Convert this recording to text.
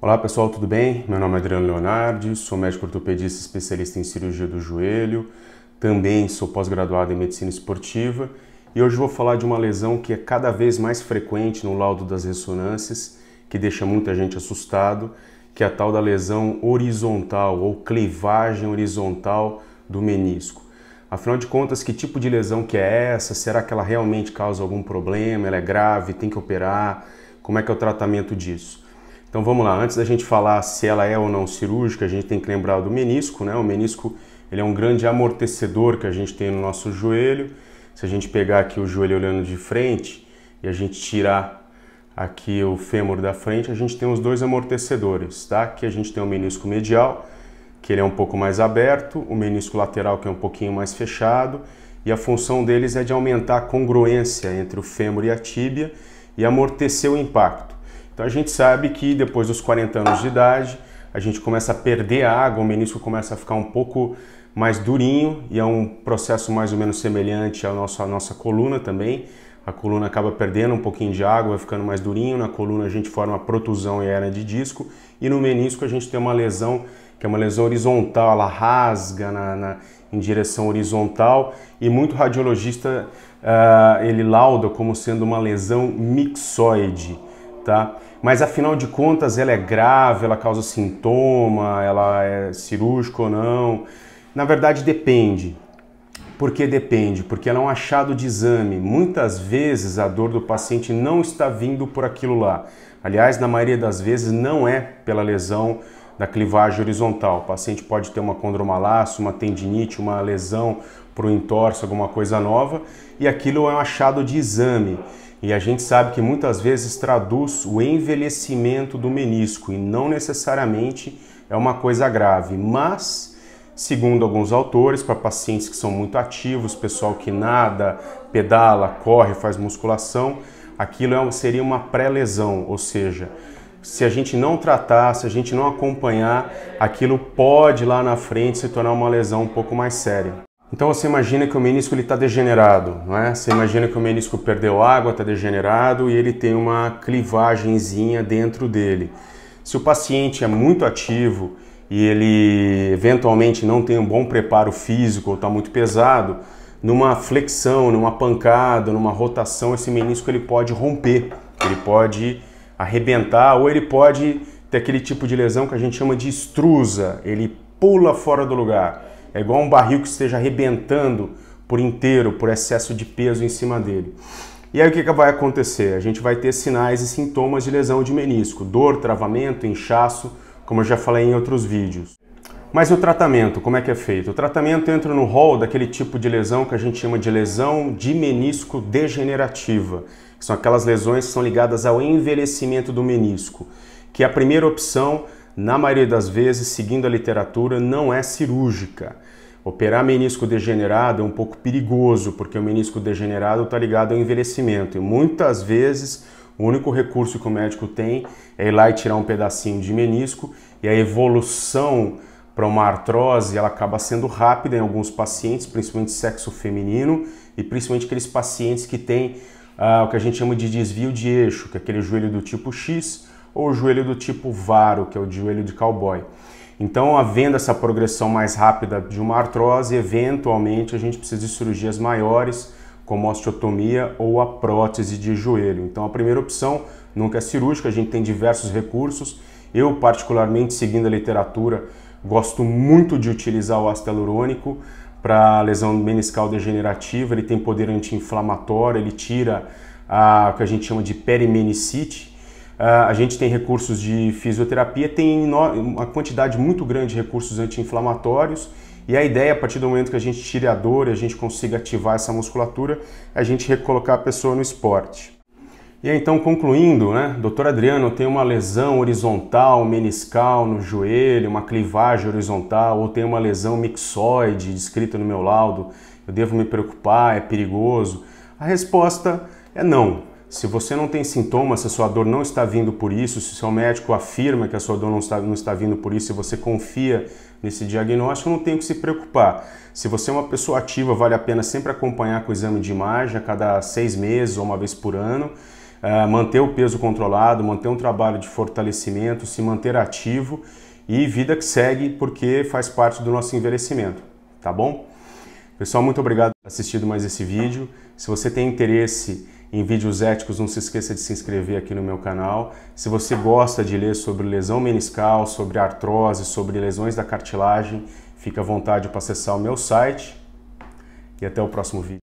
Olá pessoal, tudo bem? Meu nome é Adriano Leonardi, sou médico ortopedista especialista em cirurgia do joelho, também sou pós-graduado em medicina esportiva e hoje vou falar de uma lesão que é cada vez mais frequente no laudo das ressonâncias, que deixa muita gente assustado, que é a tal da lesão horizontal ou clivagem horizontal do menisco. Afinal de contas, que tipo de lesão que é essa? Será que ela realmente causa algum problema? Ela é grave? Tem que operar? Como é que é o tratamento disso? Então vamos lá, antes da gente falar se ela é ou não cirúrgica, a gente tem que lembrar do menisco, né? O menisco ele é um grande amortecedor que a gente tem no nosso joelho. Se a gente pegar aqui o joelho olhando de frente e a gente tirar aqui o fêmur da frente, a gente tem os dois amortecedores, tá? Aqui a gente tem o menisco medial, que ele é um pouco mais aberto, o menisco lateral que é um pouquinho mais fechado, e a função deles é de aumentar a congruência entre o fêmur e a tíbia e amortecer o impacto. Então a gente sabe que depois dos 40 anos de idade, a gente começa a perder a água, o menisco começa a ficar um pouco mais durinho e é um processo mais ou menos semelhante ao nosso, à nossa coluna também. A coluna acaba perdendo um pouquinho de água, vai ficando mais durinho. Na coluna a gente forma protusão e hernia de disco e no menisco a gente tem uma lesão que é uma lesão horizontal, ela rasga na, na em direção horizontal e muito radiologista uh, ele lauda como sendo uma lesão mixoide tá? Mas afinal de contas ela é grave, ela causa sintoma, ela é cirúrgica ou não? Na verdade depende. Por que depende? Porque ela é um achado de exame. Muitas vezes a dor do paciente não está vindo por aquilo lá. Aliás, na maioria das vezes não é pela lesão da clivagem horizontal. O paciente pode ter uma condromalácia, uma tendinite, uma lesão para o entorse, alguma coisa nova, e aquilo é um achado de exame. E a gente sabe que muitas vezes traduz o envelhecimento do menisco e não necessariamente é uma coisa grave, mas segundo alguns autores, para pacientes que são muito ativos, pessoal que nada, pedala, corre, faz musculação, aquilo é seria uma pré-lesão, ou seja, se a gente não tratar, se a gente não acompanhar, aquilo pode lá na frente se tornar uma lesão um pouco mais séria. Então você imagina que o menisco está degenerado, não é? Você imagina que o menisco perdeu água, está degenerado e ele tem uma clivagemzinha dentro dele. Se o paciente é muito ativo e ele eventualmente não tem um bom preparo físico ou está muito pesado, numa flexão, numa pancada, numa rotação, esse menisco ele pode romper, ele pode arrebentar ou ele pode ter aquele tipo de lesão que a gente chama de estrusa, ele pula fora do lugar. É igual um barril que esteja arrebentando por inteiro, por excesso de peso em cima dele. E aí o que, que vai acontecer? A gente vai ter sinais e sintomas de lesão de menisco, dor, travamento, inchaço, como eu já falei em outros vídeos. Mas e o tratamento, como é que é feito? O tratamento entra no rol daquele tipo de lesão que a gente chama de lesão de menisco degenerativa, que são aquelas lesões que são ligadas ao envelhecimento do menisco, que é a primeira opção na maioria das vezes, seguindo a literatura, não é cirúrgica. Operar menisco degenerado é um pouco perigoso, porque o menisco degenerado está ligado ao envelhecimento e muitas vezes o único recurso que o médico tem é ir lá e tirar um pedacinho de menisco e a evolução para uma artrose ela acaba sendo rápida em alguns pacientes, principalmente sexo feminino e principalmente aqueles pacientes que têm ah, o que a gente chama de desvio de eixo, que é aquele joelho do tipo X ou o joelho do tipo varo, que é o joelho de cowboy. Então, havendo essa progressão mais rápida de uma artrose, eventualmente a gente precisa de cirurgias maiores, como osteotomia ou a prótese de joelho. Então, a primeira opção nunca é cirúrgica, a gente tem diversos recursos. Eu, particularmente, seguindo a literatura, gosto muito de utilizar o ácido hialurônico para lesão meniscal degenerativa. Ele tem poder anti-inflamatório, ele tira a, o que a gente chama de perimenicite, ah, a gente tem recursos de fisioterapia, tem uma quantidade muito grande de recursos anti-inflamatórios. E a ideia, a partir do momento que a gente tire a dor e a gente consiga ativar essa musculatura, é a gente recolocar a pessoa no esporte. E aí, então, concluindo, né? Doutor Adriano, tem uma lesão horizontal, meniscal no joelho, uma clivagem horizontal, ou tem uma lesão mixoide descrita no meu laudo, eu devo me preocupar, é perigoso? A resposta é não. Se você não tem sintomas, se a sua dor não está vindo por isso, se o seu médico afirma que a sua dor não está, não está vindo por isso e você confia nesse diagnóstico, não tem que se preocupar. Se você é uma pessoa ativa, vale a pena sempre acompanhar com o exame de imagem a cada seis meses ou uma vez por ano. Uh, manter o peso controlado, manter um trabalho de fortalecimento, se manter ativo e vida que segue, porque faz parte do nosso envelhecimento, tá bom? Pessoal, muito obrigado por ter assistido mais esse vídeo. Se você tem interesse em vídeos éticos, não se esqueça de se inscrever aqui no meu canal. Se você gosta de ler sobre lesão meniscal, sobre artrose, sobre lesões da cartilagem, fica à vontade para acessar o meu site. E até o próximo vídeo.